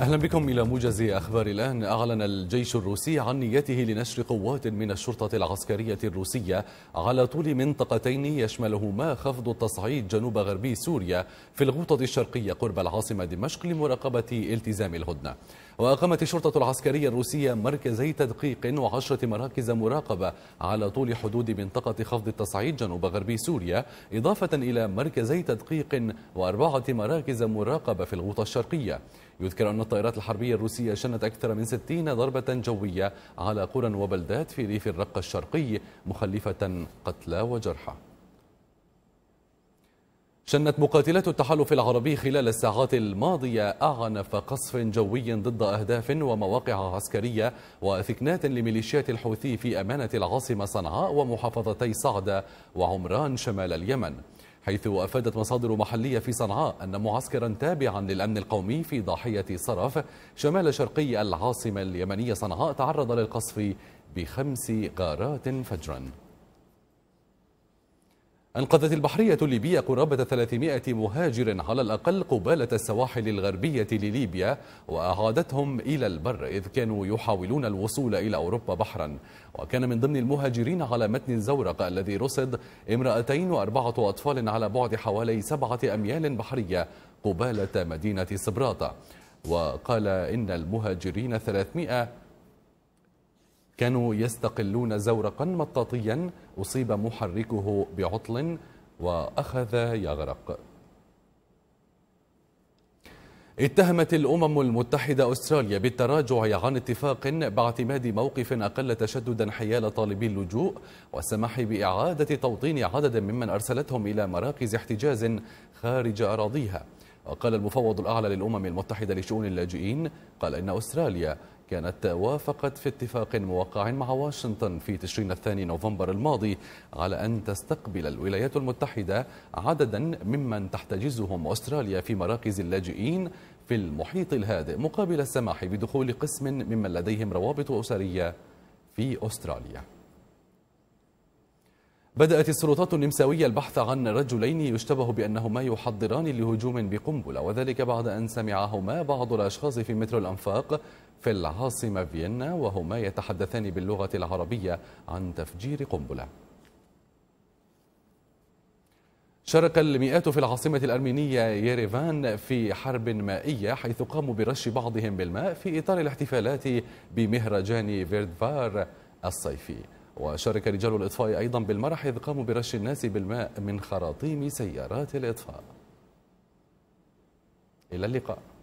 أهلا بكم إلى موجز أخبار الآن أعلن الجيش الروسي عن نيته لنشر قوات من الشرطة العسكرية الروسية على طول منطقتين يشملهما خفض التصعيد جنوب غربي سوريا في الغوطة الشرقية قرب العاصمة دمشق لمراقبة التزام الهدنة وأقامت الشرطة العسكرية الروسية مركزي تدقيق وعشرة مراكز مراقبة على طول حدود منطقة خفض التصعيد جنوب غربي سوريا إضافة إلى مركزي تدقيق وأربعة مراكز مراقبة في الغوطة الشرقية يذكر أن الطائرات الحربية الروسية شنت أكثر من 60 ضربة جوية على قرى وبلدات في ريف الرقة الشرقي مخلفة قتلى وجرحى شنت مقاتلات التحالف العربي خلال الساعات الماضية أعنف قصف جوي ضد أهداف ومواقع عسكرية وثكنات لميليشيات الحوثي في أمانة العاصمة صنعاء ومحافظتي صعدة وعمران شمال اليمن حيث أفادت مصادر محلية في صنعاء أن معسكرا تابعا للأمن القومي في ضاحية صرف شمال شرقي العاصمة اليمنية صنعاء تعرض للقصف بخمس غارات فجرا أنقذت البحرية الليبية قرابة 300 مهاجر على الأقل قبالة السواحل الغربية لليبيا وأعادتهم إلى البر إذ كانوا يحاولون الوصول إلى أوروبا بحرا وكان من ضمن المهاجرين على متن الزورق الذي رصد امرأتين وأربعة أطفال على بعد حوالي سبعة أميال بحرية قبالة مدينة سبراطة وقال إن المهاجرين 300 كانوا يستقلون زورقا مطاطيا أصيب محركه بعطل وأخذ يغرق اتهمت الأمم المتحدة أستراليا بالتراجع عن اتفاق باعتماد موقف أقل تشددا حيال طالبي اللجوء والسماح بإعادة توطين عدد ممن أرسلتهم إلى مراكز احتجاز خارج أراضيها وقال المفوض الأعلى للأمم المتحدة لشؤون اللاجئين قال إن أستراليا كانت وافقت في اتفاق موقع مع واشنطن في تشرين الثاني نوفمبر الماضي على أن تستقبل الولايات المتحدة عددا ممن تحتجزهم أستراليا في مراكز اللاجئين في المحيط الهادئ مقابل السماح بدخول قسم ممن لديهم روابط أسرية في أستراليا بدأت السلطات النمساوية البحث عن رجلين يشتبه بأنهما يحضران لهجوم بقنبلة وذلك بعد أن سمعهما بعض الأشخاص في مترو الأنفاق في العاصمة فيينا وهما يتحدثان باللغة العربية عن تفجير قنبلة شارك المئات في العاصمة الأرمينية يريفان في حرب مائية حيث قاموا برش بعضهم بالماء في إطار الاحتفالات بمهرجان فيردفار الصيفي وشارك رجال الإطفاء أيضا بالمرح إذ قاموا برش الناس بالماء من خراطيم سيارات الإطفاء إلى اللقاء